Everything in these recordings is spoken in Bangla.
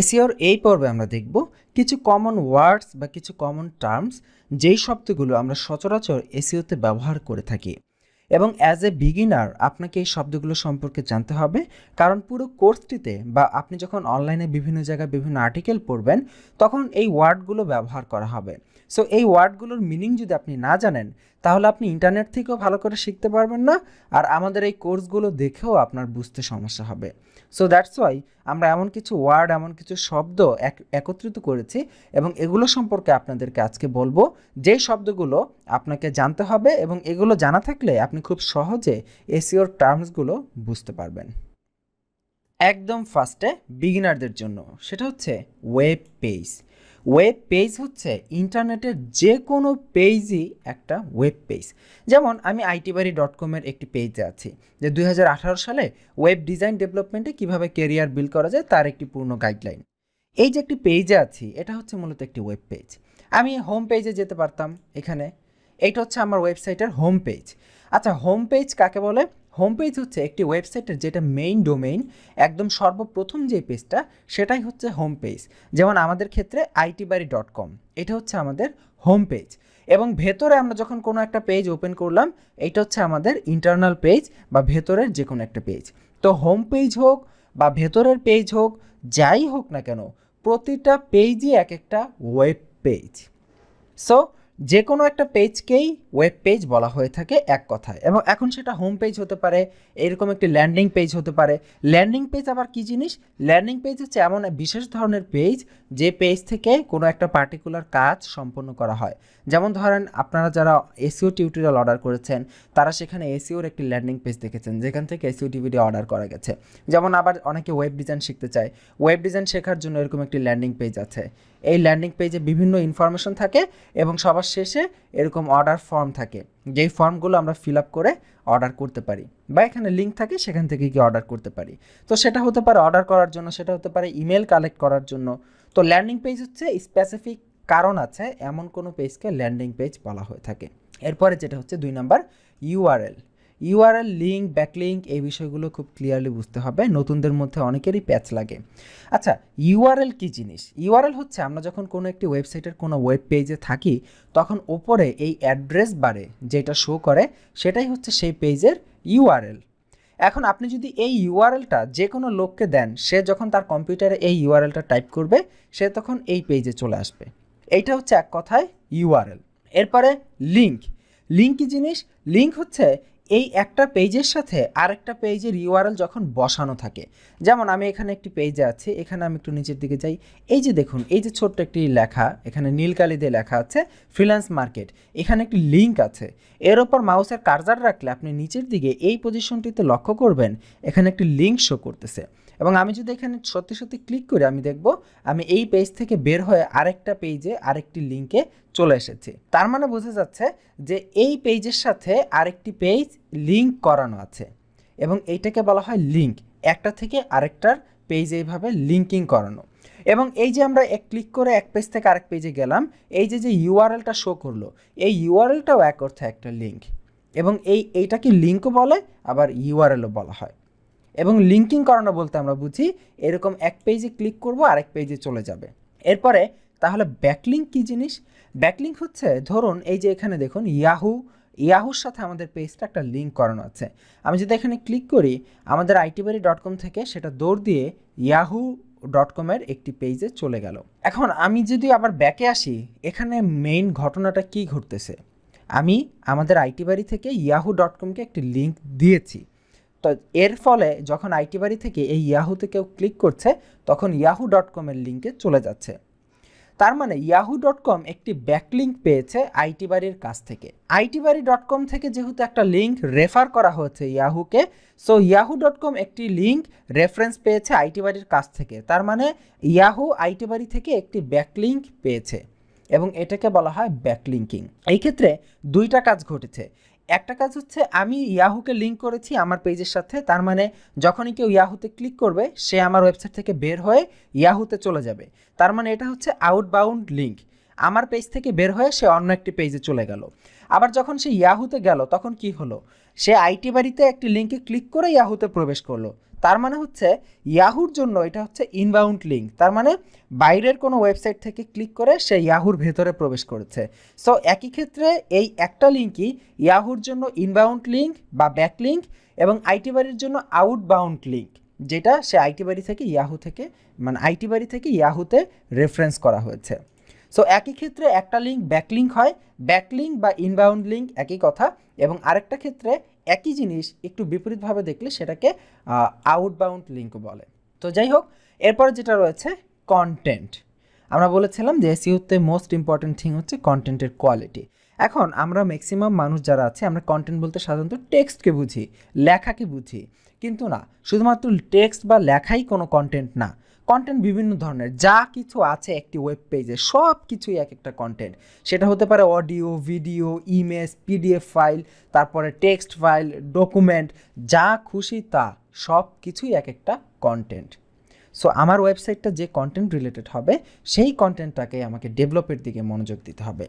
এসিওর এই পর্বে আমরা দেখব কিছু কমন ওয়ার্ডস বা কিছু কমন টার্মস যেই শব্দগুলো আমরা সচরাচর এসিওতে ব্যবহার করে থাকি এবং অ্যাজ এ বিগিনার আপনাকে এই শব্দগুলো সম্পর্কে জানতে হবে কারণ পুরো কোর্সটিতে বা আপনি যখন অনলাইনে বিভিন্ন জায়গায় বিভিন্ন আর্টিকেল পড়বেন তখন এই ওয়ার্ডগুলো ব্যবহার করা হবে সো এই ওয়ার্ডগুলোর মিনিং যদি আপনি না জানেন তাহলে আপনি ইন্টারনেট থেকেও ভালো করে শিখতে পারবেন না আর আমাদের এই কোর্সগুলো দেখেও আপনার বুঝতে সমস্যা হবে সো দ্যাটস ওয়াই আমরা এমন কিছু ওয়ার্ড এমন কিছু শব্দ একত্রিত করেছি এবং এগুলো সম্পর্কে আপনাদেরকে আজকে বলবো যে শব্দগুলো আপনাকে জানতে হবে এবং এগুলো জানা থাকলে আপনি খুব সহজে এসিওর টার্মসগুলো বুঝতে পারবেন একদম ফার্স্টে বিগিনারদের জন্য সেটা হচ্ছে ওয়েব পেজ ওয়েব পেজ হচ্ছে ইন্টারনেটের যে কোনো পেজই একটা ওয়েব পেজ যেমন আমি বাড়ি ডট কমের একটি পেজে আছি যে দুই সালে ওয়েব ডিজাইন ডেভেলপমেন্টে কিভাবে কেরিয়ার বিল্ড করা যায় তার একটি পূর্ণ গাইডলাইন এই যে একটি পেজে আছি এটা হচ্ছে মূলত একটি ওয়েব পেজ আমি হোম পেজে যেতে পারতাম এখানে এটা হচ্ছে আমার ওয়েবসাইটের হোম পেজ আচ্ছা হোম পেজ কাকে বলে হোম পেজ হচ্ছে একটি ওয়েবসাইটের যেটা মেইন ডোমেইন একদম সর্বপ্রথম যে পেজটা সেটাই হচ্ছে হোম পেজ যেমন আমাদের ক্ষেত্রে আইটি বাড়ি ডট কম এটা হচ্ছে আমাদের হোম পেজ এবং ভেতরে আমরা যখন কোনো একটা পেজ ওপেন করলাম এটা হচ্ছে আমাদের ইন্টারনাল পেজ বা ভেতরের যে কোনো একটা পেজ তো হোম পেজ হোক বা ভেতরের পেজ হোক যাই হোক না কেন প্রতিটা পেজই এক একটা ওয়েব পেজ সো যে কোনো একটা পেজকেই ওয়েব পেজ বলা হয়ে থাকে এক কথায় এবং এখন সেটা হোম পেজ হতে পারে এরকম একটি ল্যান্ডিং পেজ হতে পারে ল্যান্ডিং পেজ আবার কি জিনিস ল্যান্ডিং পেজ হচ্ছে এমন বিশেষ ধরনের পেজ যে পেজ থেকে কোনো একটা পার্টিকুলার কাজ সম্পন্ন করা হয় যেমন ধরেন আপনারা যারা এসিও টিউটোরিয়াল অর্ডার করেছেন তারা সেখানে এসিওর e একটি ল্যান্ডিং পেজ দেখেছেন যেখান থেকে এসিও টিভিডি অর্ডার করা গেছে যেমন আবার অনেকে ওয়েব ডিজাইন শিখতে চায় ওয়েব ডিজাইন শেখার জন্য এরকম একটি ল্যান্ডিং পেজ আছে এই ল্যান্ডিং পেজে বিভিন্ন ইনফরমেশন থাকে এবং সবার শেষে এরকম অর্ডার ফর্ম থাকে যেই ফর্মগুলো আমরা ফিল আপ করে অর্ডার করতে পারি বা এখানে লিঙ্ক থাকে সেখান থেকে কি অর্ডার করতে পারি তো সেটা হতে পারে অর্ডার করার জন্য সেটা হতে পারে ইমেল কালেক্ট করার জন্য তো ল্যান্ডিং পেজ হচ্ছে স্পেসিফিক কারণ আছে এমন কোনো পেজকে ল্যান্ডিং পেজ বলা হয়ে থাকে এরপরে যেটা হচ্ছে দুই number URL URL link backlink এই বিষয়গুলো খুব ক্লিয়ারলি বুঝতে হবে নতুনদের মধ্যে অনেকেরই প্যাচ লাগে আচ্ছা ইউআরএল কি জিনিস ইউআরএল হচ্ছে আমরা যখন কোনো একটি ওয়েবসাইটের কোনো ওয়েব পেজে থাকি তখন ওপরে এই অ্যাড্রেস বারে যেটা শো করে সেটাই হচ্ছে সেই পেজের ইউআরএল এখন আপনি যদি এই ইউআরএলটা যে কোনো লোককে দেন সে যখন তার কম্পিউটারে এই ইউআরএলটা টাইপ করবে সে তখন এই পেজে চলে আসবে এইটা হচ্ছে এক কথায় ইউআরএল এরপরে লিঙ্ক লিঙ্ক কি জিনিস লিঙ্ক হচ্ছে এই একটা পেজের সাথে আরেকটা পেজের ইউআরএল যখন বসানো থাকে যেমন আমি এখানে একটি পেজে আছি এখানে আমি একটু নিচের দিকে যাই এই যে দেখুন এই যে ছোট্ট একটি লেখা এখানে নীলকালি দিয়ে লেখা আছে ফ্রিল্যান্স মার্কেট এখানে একটি লিঙ্ক আছে এর ওপর মাউসের কার্জার রাখলে আপনি নিচের দিকে এই পজিশনটিতে লক্ষ্য করবেন এখানে একটি লিঙ্ক শো করতেছে এবং আমি যদি এখানে সত্যি সত্যি ক্লিক করি আমি দেখব আমি এই পেজ থেকে বের হয়ে আরেকটা পেজে আরেকটি লিঙ্কে চলে এসেছি তার মানে বোঝা যাচ্ছে যে এই পেজের সাথে আরেকটি পেজ লিঙ্ক করানো আছে এবং এইটাকে বলা হয় লিঙ্ক একটা থেকে আরেকটার পেজ এইভাবে লিঙ্কিং করানো এবং এই যে আমরা এক ক্লিক করে এক পেজ থেকে আরেক পেজে গেলাম এই যে যে ইউআরএলটা শো করলো এই ইউআরএলটাও এক অর্থে একটা লিঙ্ক এবং এই এইটাকে লিঙ্কও বলে আবার ইউআরএলও বলা হয় এবং লিঙ্কিং করানো বলতে আমরা বুঝি এরকম এক পেজে ক্লিক করব আর এক পেজে চলে যাবে এরপরে তাহলে ব্যাকলিঙ্ক কী জিনিস ব্যাকলিঙ্ক হচ্ছে ধরুন এই যে এখানে দেখুন ইয়াহু ইয়াহুর সাথে আমাদের পেজটা একটা লিঙ্ক করানো আছে আমি যদি এখানে ক্লিক করি আমাদের বাড়ি ডট কম থেকে সেটা দৌড় দিয়ে ইয়াহু ডট কমের একটি পেজে চলে গেল এখন আমি যদি আবার ব্যাকে আসি এখানে মেইন ঘটনাটা কি ঘটতেছে আমি আমাদের আইটি বাড়ি থেকে ইয়াহু ডট কমকে একটি লিঙ্ক দিয়েছি তো এর ফলে যখন আইটি বাড়ি থেকে এই ইয়াহুতে কেউ ক্লিক করছে তখন ইয়াহু ডট কমের লিঙ্কে চলে যাচ্ছে তার মানে ইয়াহু ডট কম একটি ব্যাকলিঙ্ক পেয়েছে আইটি বাড়ির কাছ থেকে আইটি বাড়ি ডট কম থেকে যেহেতু একটা লিঙ্ক রেফার করা হয়েছে ইয়াহুকে সো ইয়াহু ডট কম একটি লিঙ্ক রেফারেন্স পেয়েছে আইটি বাড়ির কাছ থেকে তার মানে ইয়াহু আইটি বাড়ি থেকে একটি ব্যাকলিঙ্ক পেয়েছে এবং এটাকে বলা হয় ব্যাকলিঙ্কিং এই ক্ষেত্রে দুইটা কাজ ঘটেছে একটা কাজ হচ্ছে আমি ইয়াহুকে লিঙ্ক করেছি আমার পেজের সাথে তার মানে যখনই কেউ ইয়াহুতে ক্লিক করবে সে আমার ওয়েবসাইট থেকে বের হয়ে ইয়াহুতে চলে যাবে তার মানে এটা হচ্ছে আউটবাউন্ড লিঙ্ক আমার পেজ থেকে বের হয়ে সে অন্য একটি পেজে চলে গেল আবার যখন সে ইয়াহুতে গেল তখন কি হলো সে আইটি বাড়িতে একটি লিঙ্কে ক্লিক করে ইয়াহুতে প্রবেশ করলো তার মানে হচ্ছে ইয়াহুর জন্য এটা হচ্ছে ইনবাউন্ড লিঙ্ক তার মানে বাইরের কোনো ওয়েবসাইট থেকে ক্লিক করে সে ইয়াহুর ভেতরে প্রবেশ করেছে সো একই ক্ষেত্রে এই একটা লিঙ্কই ইয়াহুর জন্য ইনবাউন্ড লিঙ্ক বা ব্যাক লিঙ্ক এবং আইটি বাড়ির জন্য আউটবাউন্ড লিঙ্ক যেটা সে আইটি বাড়ি থেকে ইয়াহু থেকে মানে আইটি বাড়ি থেকে ইয়াহুতে রেফারেন্স করা হয়েছে সো একই ক্ষেত্রে একটা লিঙ্ক লিঙ্ক হয় ব্যাক লিঙ্ক বা ইনবাউন্ড লিঙ্ক একই কথা এবং আরেকটা ক্ষেত্রে একই জিনিস একটু বিপরীতভাবে দেখলে সেটাকে আউটবাউন্ড লিঙ্ক বলে তো যাই হোক এরপরে যেটা রয়েছে কন্টেন্ট আমরা বলেছিলাম যে এসিউতে মোস্ট ইম্পর্ট্যান্ট থিং হচ্ছে কন্টেন্টের কোয়ালিটি এখন আমরা ম্যাক্সিমাম মানুষ যারা আছে আমরা কন্টেন্ট বলতে সাধারণত টেক্সটকে বুঝি লেখাকে বুঝি কিন্তু না শুধুমাত্র টেক্সট বা লেখাই কোনো কন্টেন্ট না কন্টেন্ট বিভিন্ন ধরনের যা কিছু আছে একটি ওয়েব পেজে সব কিছুই এক একটা কন্টেন্ট সেটা হতে পারে audio video image PDF file তারপরে টেক্সট ফাইল ডকুমেন্ট যা খুশি তা সব কিছুই এক একটা কন্টেন্ট সো আমার ওয়েবসাইটটা যে কন্টেন্ট রিলেটেড হবে সেই কন্টেন্টটাকে আমাকে ডেভেলপের দিকে মনোযোগ দিতে হবে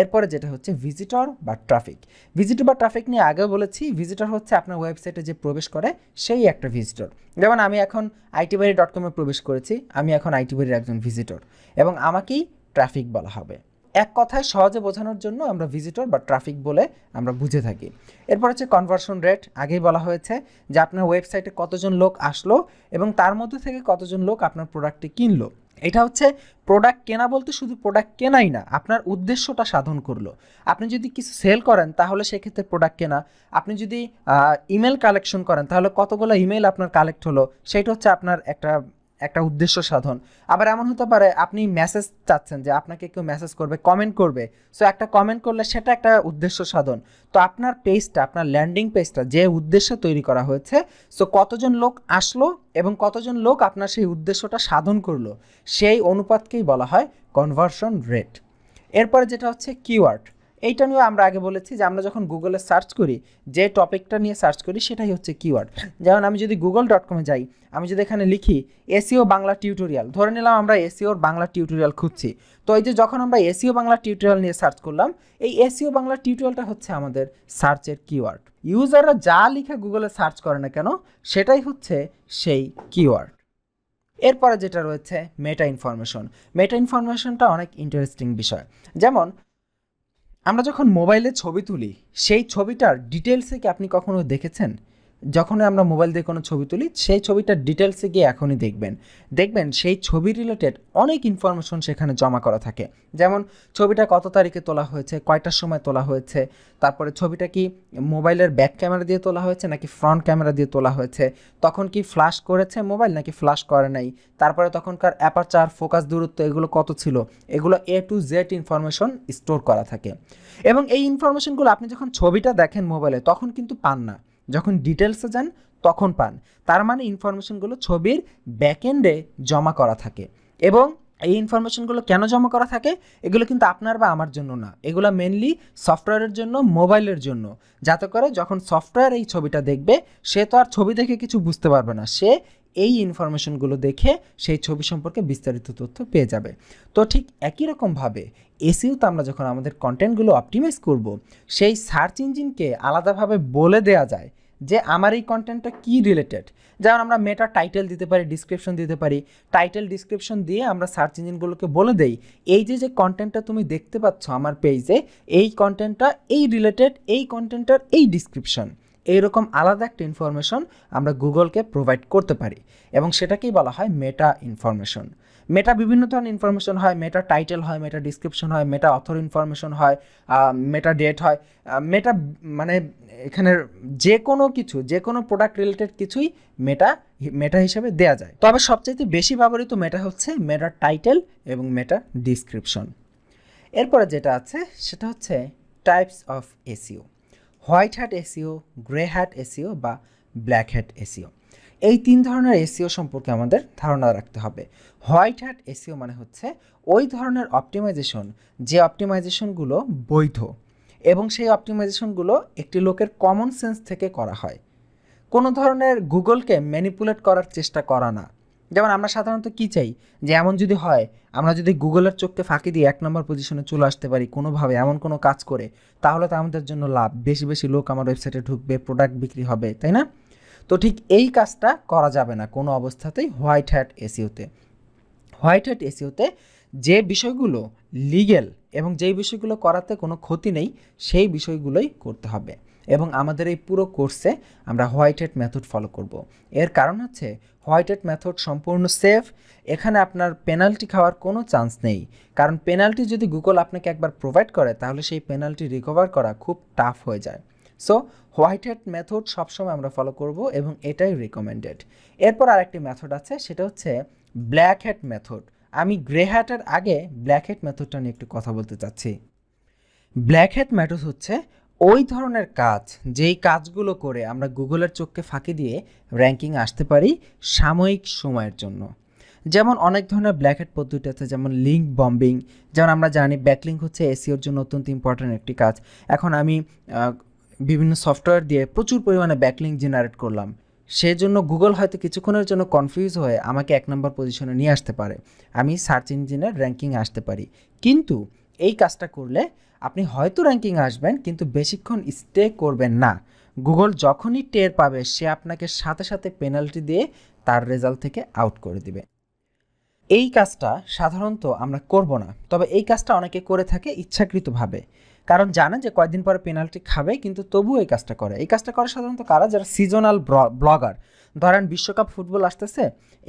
এরপরে যেটা হচ্ছে ভিজিটর বা ট্রাফিক ভিজিটর বা ট্রাফিক নিয়ে আগে বলেছি ভিজিটর হচ্ছে আপনার ওয়েবসাইটে যে প্রবেশ করে সেই একটা ভিজিটর যেমন আমি এখন আইটিবাড়ি ডট কমে প্রবেশ করেছি আমি এখন আইটিবাড়ির একজন ভিজিটর এবং আমাকেই ট্রাফিক বলা হবে এক কথায় সহজে বোঝানোর জন্য আমরা ভিজিটর বা ট্রাফিক বলে আমরা বুঝে থাকি এরপর হচ্ছে কনভার্সন রেট আগেই বলা হয়েছে যে আপনার ওয়েবসাইটে কতজন লোক আসলো এবং তার মধ্যে থেকে কতজন লোক আপনার প্রোডাক্টটি কিনলো এটা হচ্ছে প্রোডাক্ট কেনা বলতে শুধু প্রোডাক্ট কেনাই না আপনার উদ্দেশ্যটা সাধন করলো আপনি যদি কিছু সেল করেন তাহলে সেক্ষেত্রে প্রোডাক্ট কেনা আপনি যদি ইমেল কালেকশন করেন তাহলে কতগুলো ইমেল আপনার কালেক্ট হলো সেটা হচ্ছে আপনার একটা একটা উদ্দেশ্য সাধন আবার এমন হতে পারে আপনি মেসেজ চাচ্ছেন যে আপনাকে কেউ মেসেজ করবে কমেন্ট করবে সো একটা কমেন্ট করলে সেটা একটা উদ্দেশ্য সাধন তো আপনার পেজটা আপনার ল্যান্ডিং পেজটা যে উদ্দেশ্যে তৈরি করা হয়েছে সো কতজন লোক আসলো এবং কতজন লোক আপনার সেই উদ্দেশ্যটা সাধন করলো সেই অনুপাতকেই বলা হয় কনভার্সন রেট এরপরে যেটা হচ্ছে কিওয়ার্ড এইটা নিয়ে আমরা আগে বলেছি যে আমরা যখন গুগলে সার্চ করি যে টপিকটা নিয়ে সার্চ করি সেটাই হচ্ছে কিওয়ার্ড যেমন আমি যদি গুগল ডট কমে যাই আমি যদি এখানে লিখি এসিও e বাংলা টিউটোরিয়াল ধরে নিলাম আমরা এসিওর e বাংলা টিউটোরিয়াল খুঁজছি তো এই যে যখন আমরা এসিও e বাংলা টিউটোরিয়াল নিয়ে সার্চ করলাম এই এসিও বাংলা টিউটোরিয়ালটা হচ্ছে আমাদের সার্চের কিওয়ার্ড ইউজাররা যা লিখে গুগলে সার্চ করে না কেন সেটাই হচ্ছে সেই কিওয়ার্ড এরপরে যেটা রয়েছে মেটা ইনফরমেশন মেটা ইনফরমেশনটা অনেক ইন্টারেস্টিং বিষয় যেমন আমরা যখন মোবাইলে ছবি তুলি সেই ছবিটার ডিটেলসে কি আপনি কখনো দেখেছেন যখন আমরা মোবাইল দিয়ে কোনো ছবি তুলি সেই ছবিটার ডিটেলসে গিয়ে এখনই দেখবেন দেখবেন সেই ছবি রিলেটেড অনেক ইনফরমেশন সেখানে জমা করা থাকে যেমন ছবিটা কত তারিখে তোলা হয়েছে কয়টার সময় তোলা হয়েছে তারপরে ছবিটা কি মোবাইলের ব্যাক ক্যামেরা দিয়ে তোলা হয়েছে নাকি ফ্রন্ট ক্যামেরা দিয়ে তোলা হয়েছে তখন কি ফ্ল্যাশ করেছে মোবাইল নাকি ফ্ল্যাশ করে নাই তারপরে তখনকার অ্যাপারচার ফোকাস দূরত্ব এগুলো কত ছিল এগুলো A to Z information store করা থাকে এবং এই ইনফরমেশনগুলো আপনি যখন ছবিটা দেখেন মোবাইলে তখন কিন্তু পান না যখন ডিটেলসে যান তখন পান তার মানে ইনফরমেশনগুলো ছবির ব্যাকএন্ডে জমা করা থাকে এবং এই ইনফরমেশনগুলো কেন জমা করা থাকে এগুলো কিন্তু আপনার বা আমার জন্য না এগুলো মেনলি সফটওয়্যারের জন্য মোবাইলের জন্য যাতে করে যখন সফটওয়্যার এই ছবিটা দেখবে সে তো আর ছবি দেখে কিছু বুঝতে পারবে না সে এই ইনফরমেশনগুলো দেখে সেই ছবি সম্পর্কে বিস্তারিত তথ্য পেয়ে যাবে তো ঠিক একই রকমভাবে তো আমরা যখন আমাদের কন্টেন্টগুলো অপটিমাইজ করব সেই সার্চ ইঞ্জিনকে আলাদাভাবে বলে দেয়া যায় যে আমার এই কন্টেন্টটা কি রিলেটেড যেমন আমরা মেটা টাইটেল দিতে পারি ডিসক্রিপশন দিতে পারি টাইটেল ডিসক্রিপশন দিয়ে আমরা সার্চ ইঞ্জিনগুলোকে বলে দেই এই যে যে কন্টেন্টটা তুমি দেখতে পাচ্ছ আমার পেজে এই কন্টেন্টটা এই রিলেটেড এই কন্টেন্টটার এই ডিসক্রিপশন এইরকম আলাদা একটা ইনফরমেশন আমরা গুগলকে প্রোভাইড করতে পারি এবং সেটাকেই বলা হয় মেটা ইনফরমেশন মেটা বিভিন্ন ধরনের ইনফরমেশন হয় মেটা টাইটেল হয় মেটা ডিসক্রিপশন হয় মেটা অথর ইনফরমেশন হয় মেটা ডেট হয় মেটা মানে এখানে যে কোনো কিছু যে কোনো প্রোডাক্ট রিলেটেড কিছুই মেটা মেটা হিসেবে দেয়া যায় তবে সবচেয়ে বেশি ব্যবহৃত মেটা হচ্ছে মেটা টাইটেল এবং মেটা ডিসক্রিপশন এরপরে যেটা আছে সেটা হচ্ছে types of SEO white hat SEO grey hat SEO বা ব্ল্যাক হ্যাট এসিও এই তিন ধরনের এসিও সম্পর্কে আমাদের ধারণা রাখতে হবে হোয়াইট হ্যাট এসিও মানে হচ্ছে ওই ধরনের অপটিমাইজেশন যে অপটিমাইজেশনগুলো বৈধ এবং সেই অপটিমাইজেশনগুলো একটি লোকের কমন সেন্স থেকে করা হয় কোনো ধরনের গুগলকে ম্যানিপুলেট করার চেষ্টা করা না যেমন আমরা সাধারণত কি চাই যে এমন যদি হয় আমরা যদি গুগলের চোখকে ফাঁকি দিয়ে এক নম্বর পজিশনে চলে আসতে পারি কোনোভাবে এমন কোনো কাজ করে তাহলে তো আমাদের জন্য লাভ বেশি বেশি লোক আমার ওয়েবসাইটে ঢুকবে প্রোডাক্ট বিক্রি হবে তাই না তো ঠিক এই কাজটা করা যাবে না কোনো অবস্থাতেই হোয়াইট হ্যাট এসিওতে হোয়াইট হ্যাট এসিওতে যে বিষয়গুলো লিগেল এবং যেই বিষয়গুলো করাতে কোনো ক্ষতি নেই সেই বিষয়গুলোই করতে হবে এবং আমাদের এই পুরো কোর্সে আমরা হোয়াইট হেড মেথড ফলো করব। এর কারণ হচ্ছে হোয়াইট হেড মেথড সম্পূর্ণ সেফ এখানে আপনার পেনাল্টি খাওয়ার কোনো চান্স নেই কারণ পেনাল্টি যদি গুগল আপনাকে একবার প্রোভাইড করে তাহলে সেই পেনাল্টি রিকভার করা খুব টাফ হয়ে যায় সো হোয়াইট হেড মেথড সবসময় আমরা ফলো করব এবং এটাই রিকমেন্ডেড এরপর আরেকটি মেথড আছে সেটা হচ্ছে ব্ল্যাক হেড মেথড আমি গ্রে হ্যাটের আগে ব্ল্যাক হেড মেথডটা নিয়ে একটু কথা বলতে চাচ্ছি ব্ল্যাক হেড মেথড হচ্ছে ওই ধরনের কাজ যেই কাজগুলো করে আমরা গুগলের চোখকে ফাঁকি দিয়ে র্যাঙ্কিং আসতে পারি সাময়িক সময়ের জন্য যেমন অনেক ধরনের ব্ল্যাকহেড পদ্ধতি আছে যেমন লিঙ্ক বম্বিং যেমন আমরা জানি ব্যাকলিং হচ্ছে এসিওর জন্য অত্যন্ত ইম্পর্ট্যান্ট একটি কাজ এখন আমি বিভিন্ন সফটওয়্যার দিয়ে প্রচুর পরিমাণে ব্যাকলিং জেনারেট করলাম সেই জন্য গুগল হয়তো কিছুক্ষণের জন্য কনফিউজ হয়ে আমাকে এক নম্বর পজিশনে নিয়ে আসতে পারে আমি সার্চ ইঞ্জিনের র্যাঙ্কিং আসতে পারি কিন্তু এই কাজটা করলে আপনি হয়তো র্যাঙ্কিং আসবেন কিন্তু বেশিক্ষণ স্টে করবেন না গুগল যখনই টের পাবে সে আপনাকে সাথে সাথে পেনাল্টি দিয়ে তার রেজাল্ট থেকে আউট করে দিবে এই কাজটা সাধারণত আমরা করব না তবে এই কাজটা অনেকে করে থাকে ইচ্ছাকৃতভাবে কারণ জানে যে কয়েকদিন পরে পেনাল্টি খাবে কিন্তু তবুও এই কাজটা করে এই কাজটা করে সাধারণত কারা যারা সিজনাল ব্লগার ধরেন বিশ্বকাপ ফুটবল আসতেছে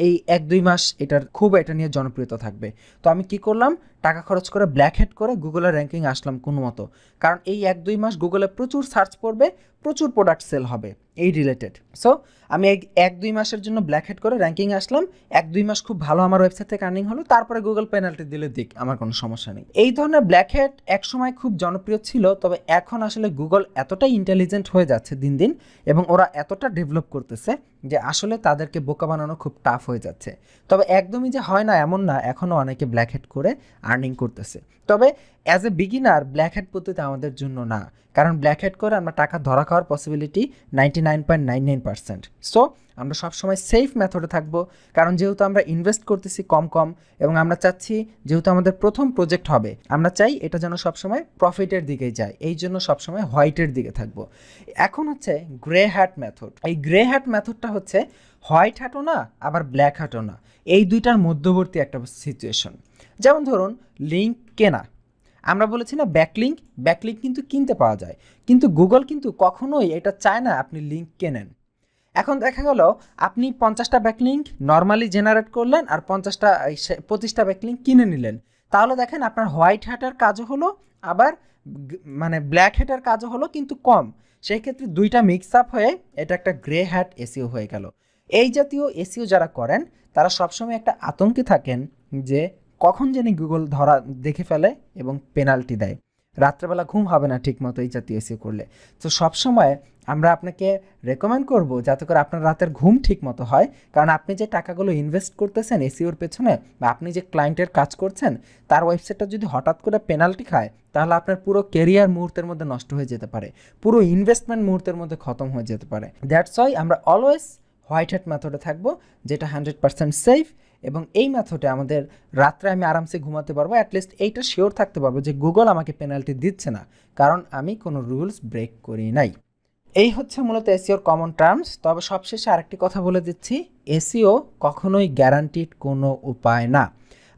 এই এক দুই মাস এটার খুব এটা নিয়ে জনপ্রিয়তা থাকবে তো আমি কি করলাম টাকা খরচ করে ব্ল্যাক হেড করে গুগলে র্যাঙ্কিং আসলাম কোনো মতো কারণ এই এক দুই মাস গুগলে প্রচুর সার্চ পড়বে প্রচুর প্রোডাক্ট সেল হবে এই রিলেটেড সো আমি এক দুই মাসের জন্য ব্ল্যাক হেড করে র্যাঙ্কিংয়ে আসলাম এক দুই মাস খুব ভালো আমার ওয়েবসাইট থেকে আর্নিং হলো তারপরে গুগল পেনাল্টি দিলে দিক আমার কোনো সমস্যা নেই এই ধরনের ব্ল্যাক হেড একসময় খুব জনপ্রিয় ছিল তবে এখন আসলে গুগল এতটাই ইন্টেলিজেন্ট হয়ে যাচ্ছে দিন দিন এবং ওরা এতটা ডেভেলপ করতেছে যে আসলে তাদেরকে বোকা বানানো খুব টাফ হয়ে যাচ্ছে তবে একদমই যে হয় না এমন না এখনও অনেকে ব্ল্যাক হেড করে আর্নিং করতেছে তবে as a beginner black head পদ্ধতি আমাদের জন্য না কারণ ব্ল্যাক হেড করে আমরা টাকা ধরা খাওয়ার possibility ninety nine point nine nine percent so আমরা সবসময় সেফ মেথডে থাকব কারণ যেহেতু আমরা ইনভেস্ট করতেছি কম কম এবং আমরা চাচ্ছি যেহেতু আমাদের প্রথম প্রজেক্ট হবে আমরা চাই এটা যেন সবসময় প্রফিটের দিকেই যায় এই জন্য সবসময় হোয়াইটের দিকে থাকব এখন হচ্ছে গ্রে হ্যাট মেথড এই গ্রে হ্যাট মেথডটা হচ্ছে হোয়াইট হ্যাটও না আবার ব্ল্যাক হ্যাটও না এই দুইটার মধ্যবর্তী একটা সিচুয়েশন যেমন ধরুন লিঙ্ক কেনা আমরা বলেছি না ব্যাকলিঙ্ক ব্যাকলিঙ্ক কিন্তু কিনতে পাওয়া যায় কিন্তু গুগল কিন্তু কখনোই এটা চায় না আপনি লিঙ্ক কেনেন এখন দেখা গেল আপনি পঞ্চাশটা ব্যাকলিঙ্ক নর্মালি জেনারেট করলেন আর পঞ্চাশটা পঁচিশটা ব্যাকলিঙ্ক কিনে নিলেন তাহলে দেখেন আপনার হোয়াইট হ্যাটার কাজও হলো আবার মানে ব্ল্যাক হ্যাটার কাজও হলো কিন্তু কম সেই ক্ষেত্রে দুইটা মিক্স আপ হয়ে এটা একটা গ্রে হ্যাট এসিও হয়ে গেল এই জাতীয় এসিও যারা করেন তারা সবসময় একটা আতঙ্কে থাকেন যে কখন জানি গুগল ধরা দেখে ফেলে এবং পেনাল্টি দেয় রাত্রেবেলা ঘুম হবে না ঠিকমতো এই জাতীয় এসিও করলে তো সবসময় আমরা আপনাকে রেকমেন্ড করব যাতে করে আপনার রাতের ঘুম ঠিক মতো হয় কারণ আপনি যে টাকাগুলো ইনভেস্ট করতেছেন এসিওর পেছনে বা আপনি যে ক্লায়েন্টের কাজ করছেন তার ওয়েবসাইটটা যদি হঠাৎ করে পেনাল্টি খায় তাহলে আপনার পুরো কেরিয়ার মুহূর্তের মধ্যে নষ্ট হয়ে যেতে পারে পুরো ইনভেস্টমেন্ট মুহূর্তের মধ্যে খতম হয়ে যেতে পারে দ্যাটস ওয়াই আমরা অলওয়েজ হোয়াইট হ্যাট মেথডে থাকবো যেটা হান্ড্রেড পার্সেন্ট সেফ এবং এই মেথডে আমাদের রাত্রে আমি আরামসে ঘুমাতে পারবো অ্যাটলিস্ট এইটা শিওর থাকতে পারবো যে গুগল আমাকে পেনাল্টি দিচ্ছে না কারণ আমি কোনো রুলস ব্রেক করি নাই এই হচ্ছে মূলত এসিওর কমন টার্মস তবে সবশেষে আরেকটি কথা বলে দিচ্ছি এসিও e কখনোই গ্যারান্টিড কোনো উপায় না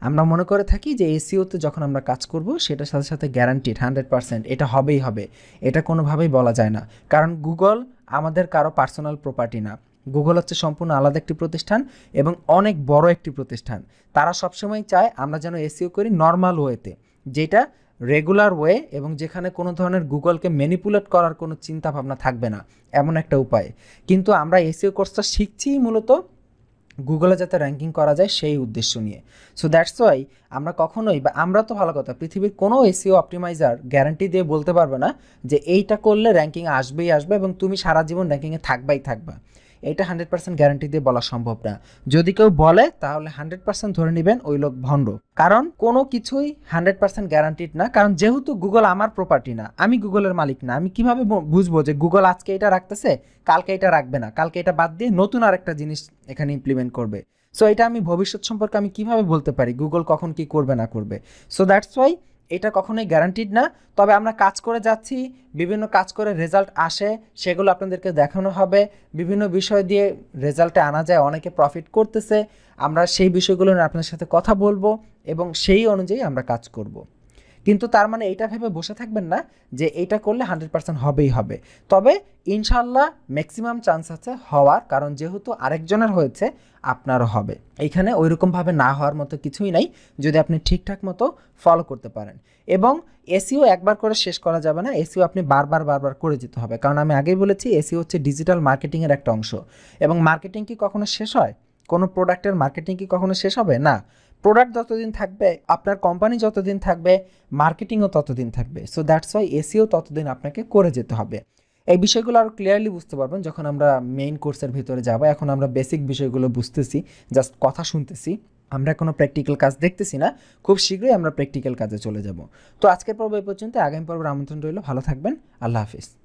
আমরা মনে করে থাকি যে এসিওতে e যখন আমরা কাজ করব সেটার সাথে সাথে গ্যারান্টিড হান্ড্রেড পার্সেন্ট এটা হবেই হবে এটা কোনোভাবেই বলা যায় না কারণ গুগল আমাদের কারো পার্সোনাল প্রপার্টি না গুগল হচ্ছে সম্পূর্ণ আলাদা একটি প্রতিষ্ঠান এবং অনেক বড় একটি প্রতিষ্ঠান তারা সবসময় চায় আমরা যেন এসিও e করি নর্মাল ওয়েতে যেটা রেগুলার ওয়ে এবং যেখানে কোনো ধরনের গুগলকে ম্যানিপুলেট করার কোনো চিন্তা ভাবনা থাকবে না এমন একটা উপায় কিন্তু আমরা এসিও কোর্সটা e শিখছি মূলত গুগলে যাতে র্যাঙ্কিং করা যায় সেই উদ্দেশ্য নিয়ে সো দ্যাটস ওয়াই আমরা কখনোই বা আমরা তো ভালো কথা পৃথিবীর কোনো এসিও অপটিমাইজার গ্যারান্টি দিয়ে বলতে পারবে না যে এইটা করলে র্যাঙ্কিং আসবেই আসবে এবং তুমি সারা জীবন র্যাঙ্কিংয়ে থাকবাই থাকবা এটা হান্ড্রেড পার্সেন্ট গ্যারান্টি দিয়ে বলা সম্ভব না যদি কেউ বলে তাহলে হান্ড্রেড পার্সেন্ট ধরে নেবেন ওই লোক ভণ্ড কারণ কোনো কিছুই হান্ড্রেড পার্সেন্ট গ্যারান্টিড না কারণ যেহেতু গুগল আমার প্রপার্টি না আমি গুগলের মালিক না আমি কিভাবে বুঝবো যে গুগল আজকে এটা রাখতেছে কালকে এটা রাখবে না কালকে এটা বাদ দিয়ে নতুন আরেকটা জিনিস এখানে ইমপ্লিমেন্ট করবে সো এটা আমি ভবিষ্যৎ সম্পর্কে আমি কিভাবে বলতে পারি গুগল কখন কি করবে না করবে সো দ্যাটস ওয়াই এটা কখনোই গ্যারান্টিড না তবে আমরা কাজ করে যাচ্ছি বিভিন্ন কাজ করে রেজাল্ট আসে সেগুলো আপনাদেরকে দেখানো হবে বিভিন্ন বিষয় দিয়ে রেজাল্টে আনা যায় অনেকে প্রফিট করতেছে আমরা সেই বিষয়গুলো নিয়ে আপনার সাথে কথা বলবো এবং সেই অনুযায়ী আমরা কাজ করব কিন্তু তার মানে এইটা ভেবে বসে থাকবেন না যে এটা করলে হান্ড্রেড পার্সেন্ট হবেই হবে তবে ইনশাল্লাহ ম্যাক্সিমাম চান্স আছে হওয়ার কারণ যেহেতু আরেকজনের হয়েছে আপনারও হবে এইখানে ওইরকমভাবে না হওয়ার মতো কিছুই নাই যদি আপনি ঠিকঠাক মতো ফলো করতে পারেন এবং এসিও একবার করে শেষ করা যাবে না এসিও আপনি বারবার বারবার করে যেতে হবে কারণ আমি আগেই বলেছি এসিও হচ্ছে ডিজিটাল মার্কেটিংয়ের একটা অংশ এবং মার্কেটিং কি কখনো শেষ হয় কোনো প্রোডাক্টের মার্কেটিং কি কখনো শেষ হবে না প্রোডাক্ট যতদিন থাকবে আপনার কোম্পানি যতদিন থাকবে মার্কেটিংও ততদিন থাকবে সো দ্যাটস ওয়াই এসিও ততদিন আপনাকে করে যেতে হবে এই বিষয়গুলো আরও ক্লিয়ারলি বুঝতে পারবেন যখন আমরা মেইন কোর্সের ভিতরে যাব এখন আমরা বেসিক বিষয়গুলো বুঝতেছি জাস্ট কথা শুনতেছি আমরা কোনো প্র্যাকটিক্যাল কাজ দেখতেছি না খুব শীঘ্রই আমরা প্র্যাকটিক্যাল কাজে চলে যাব তো আজকের পর্ব এই পর্যন্ত আগামী পর্বের আমন্ত্রণ রইল ভালো থাকবেন আল্লাহ হাফিজ